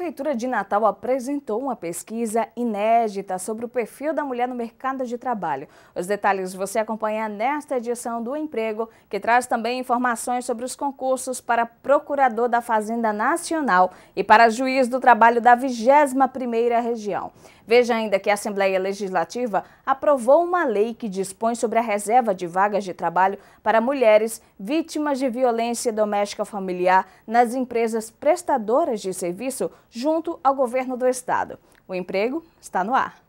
Prefeitura de Natal apresentou uma pesquisa inédita sobre o perfil da mulher no mercado de trabalho. Os detalhes você acompanha nesta edição do Emprego, que traz também informações sobre os concursos para Procurador da Fazenda Nacional e para Juiz do Trabalho da 21ª Região. Veja ainda que a Assembleia Legislativa aprovou uma lei que dispõe sobre a reserva de vagas de trabalho para mulheres vítimas de violência doméstica familiar nas empresas prestadoras de serviço junto ao governo do Estado. O emprego está no ar.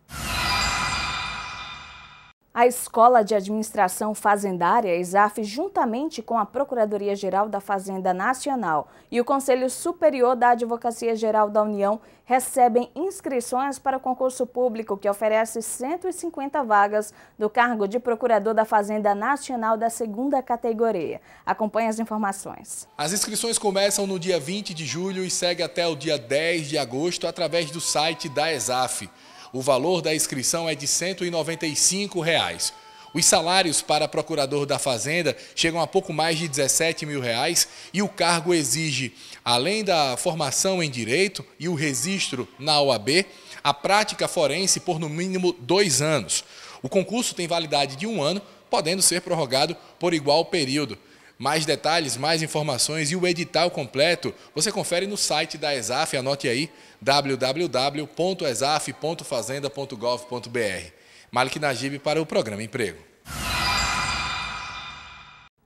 A Escola de Administração Fazendária, ESAF, juntamente com a Procuradoria-Geral da Fazenda Nacional e o Conselho Superior da Advocacia Geral da União, recebem inscrições para o concurso público que oferece 150 vagas do cargo de Procurador da Fazenda Nacional da segunda categoria. Acompanhe as informações. As inscrições começam no dia 20 de julho e seguem até o dia 10 de agosto através do site da ESAF. O valor da inscrição é de R$ 195. Reais. Os salários para procurador da Fazenda chegam a pouco mais de 17 mil reais e o cargo exige, além da formação em direito e o registro na OAB, a prática forense por no mínimo dois anos. O concurso tem validade de um ano, podendo ser prorrogado por igual período. Mais detalhes, mais informações e o edital completo você confere no site da ESAF, anote aí, www.esaf.fazenda.gov.br. Malik Najib para o programa Emprego.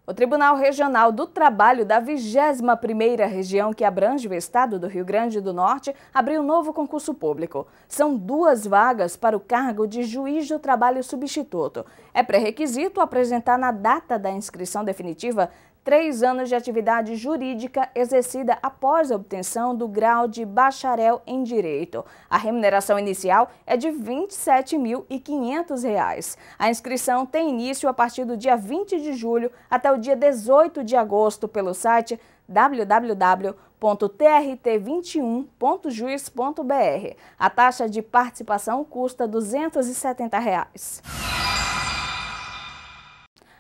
O Tribunal Regional do Trabalho da 21ª Região, que abrange o estado do Rio Grande do Norte, abriu um novo concurso público. São duas vagas para o cargo de Juiz do Trabalho Substituto. É pré-requisito apresentar na data da inscrição definitiva três anos de atividade jurídica exercida após a obtenção do grau de bacharel em Direito. A remuneração inicial é de R$ 27.500. A inscrição tem início a partir do dia 20 de julho até o dia 18 de agosto pelo site www.trt21.juiz.br. A taxa de participação custa R$ 270. Reais.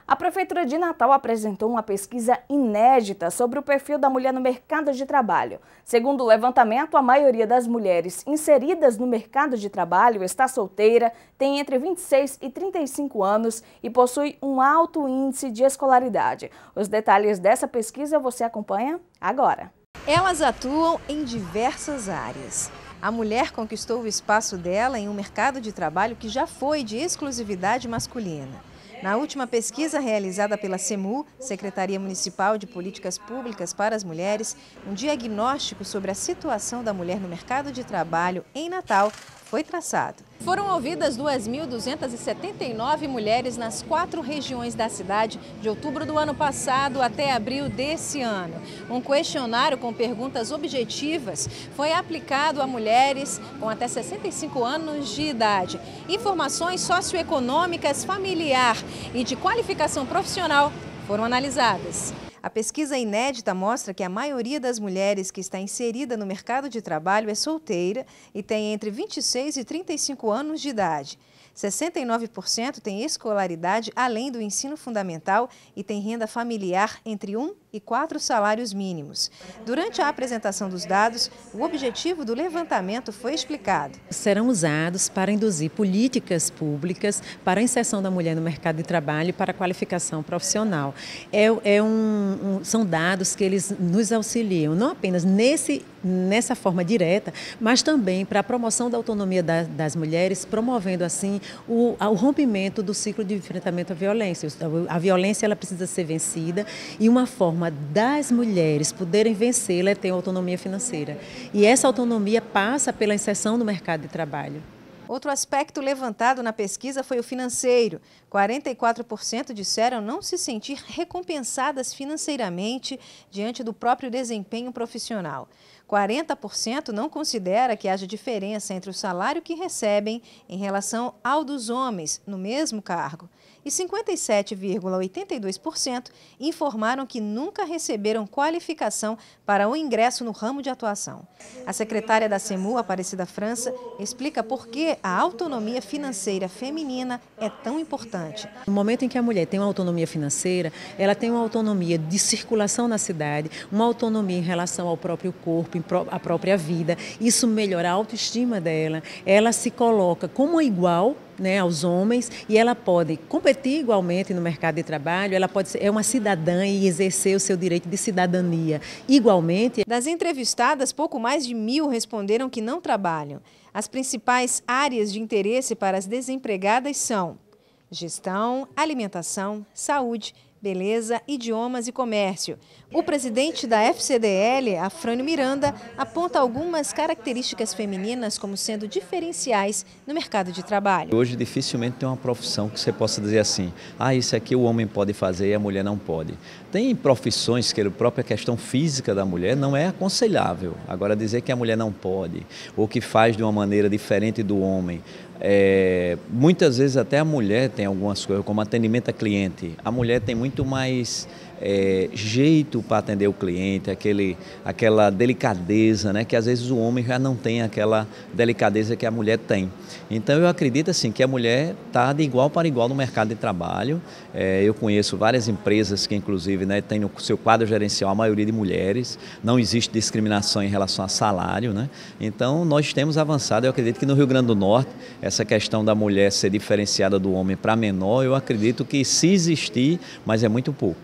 A Prefeitura de Natal apresentou uma pesquisa inédita sobre o perfil da mulher no mercado de trabalho. Segundo o levantamento, a maioria das mulheres inseridas no mercado de trabalho está solteira, tem entre 26 e 35 anos e possui um alto índice de escolaridade. Os detalhes dessa pesquisa você acompanha agora. Elas atuam em diversas áreas. A mulher conquistou o espaço dela em um mercado de trabalho que já foi de exclusividade masculina. Na última pesquisa realizada pela SEMU, Secretaria Municipal de Políticas Públicas para as Mulheres, um diagnóstico sobre a situação da mulher no mercado de trabalho em Natal foi traçado. Foram ouvidas 2.279 mulheres nas quatro regiões da cidade de outubro do ano passado até abril desse ano. Um questionário com perguntas objetivas foi aplicado a mulheres com até 65 anos de idade. Informações socioeconômicas, familiar e de qualificação profissional foram analisadas. A pesquisa inédita mostra que a maioria das mulheres que está inserida no mercado de trabalho é solteira e tem entre 26 e 35 anos de idade. 69% tem escolaridade além do ensino fundamental e tem renda familiar entre 1 e quatro salários mínimos. Durante a apresentação dos dados, o objetivo do levantamento foi explicado. Serão usados para induzir políticas públicas para a inserção da mulher no mercado de trabalho e para a qualificação profissional. É, é um, um, são dados que eles nos auxiliam, não apenas nesse nessa forma direta, mas também para a promoção da autonomia da, das mulheres, promovendo assim o, o, rompimento do ciclo de enfrentamento à violência. A violência ela precisa ser vencida e uma forma forma das mulheres poderem vencê-la é ter autonomia financeira. E essa autonomia passa pela inserção no mercado de trabalho. Outro aspecto levantado na pesquisa foi o financeiro. 44% disseram não se sentir recompensadas financeiramente diante do próprio desempenho profissional. 40% não considera que haja diferença entre o salário que recebem em relação ao dos homens no mesmo cargo e 57,82% informaram que nunca receberam qualificação para o ingresso no ramo de atuação. A secretária da CEMU, Aparecida França, explica por que a autonomia financeira feminina é tão importante. No momento em que a mulher tem uma autonomia financeira, ela tem uma autonomia de circulação na cidade, uma autonomia em relação ao próprio corpo, à própria vida. Isso melhora a autoestima dela, ela se coloca como igual né, aos homens e ela pode competir igualmente no mercado de trabalho, ela pode ser é uma cidadã e exercer o seu direito de cidadania igualmente. Das entrevistadas, pouco mais de mil responderam que não trabalham. As principais áreas de interesse para as desempregadas são gestão, alimentação, saúde Beleza, Idiomas e Comércio. O presidente da FCDL, Afrânio Miranda, aponta algumas características femininas como sendo diferenciais no mercado de trabalho. Hoje dificilmente tem uma profissão que você possa dizer assim, ah, isso aqui o homem pode fazer e a mulher não pode. Tem profissões que a própria questão física da mulher não é aconselhável. Agora dizer que a mulher não pode, ou que faz de uma maneira diferente do homem, é, muitas vezes até a mulher tem algumas coisas, como atendimento a cliente. A mulher tem muito mais é, jeito para atender o cliente, aquele, aquela delicadeza, né? que às vezes o homem já não tem aquela delicadeza que a mulher tem. Então eu acredito assim que a mulher está de igual para igual no mercado de trabalho. É, eu conheço várias empresas que inclusive né, têm no seu quadro gerencial a maioria de mulheres, não existe discriminação em relação a salário. Né? Então nós temos avançado, eu acredito que no Rio Grande do Norte, essa questão da mulher ser diferenciada do homem para menor, eu acredito que se existir, mas é muito pouco.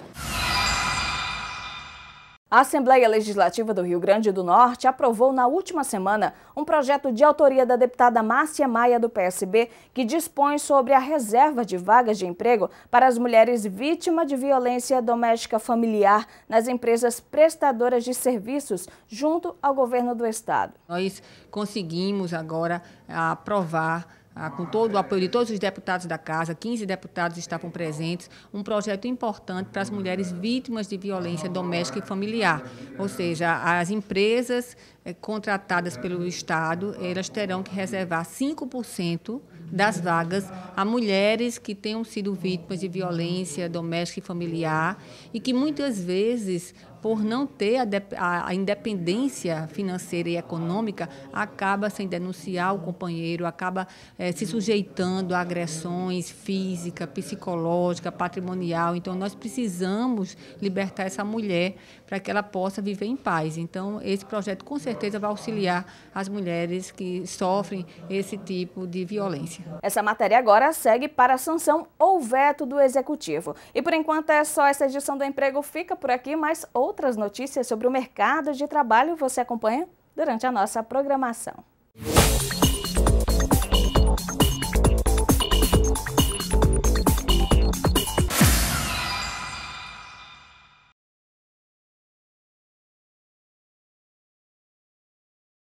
A Assembleia Legislativa do Rio Grande do Norte aprovou na última semana um projeto de autoria da deputada Márcia Maia, do PSB, que dispõe sobre a reserva de vagas de emprego para as mulheres vítimas de violência doméstica familiar nas empresas prestadoras de serviços junto ao governo do Estado. Nós conseguimos agora aprovar ah, com todo o apoio de todos os deputados da casa, 15 deputados estavam presentes, um projeto importante para as mulheres vítimas de violência doméstica e familiar. Ou seja, as empresas eh, contratadas pelo Estado, elas terão que reservar 5% das vagas a mulheres que tenham sido vítimas de violência doméstica e familiar e que muitas vezes por não ter a, de, a, a, independência financeira e econômica, acaba sem denunciar o companheiro, acaba é, se sujeitando a agressões física, psicológica, patrimonial. Então, nós precisamos libertar essa mulher para que ela possa viver em paz. Então, esse projeto com certeza vai auxiliar as mulheres que sofrem esse tipo de violência. Essa matéria agora segue para a sanção ou veto do Executivo. E por enquanto é só essa edição do emprego fica por aqui, mas outra outras notícias sobre o mercado de trabalho você acompanha durante a nossa programação.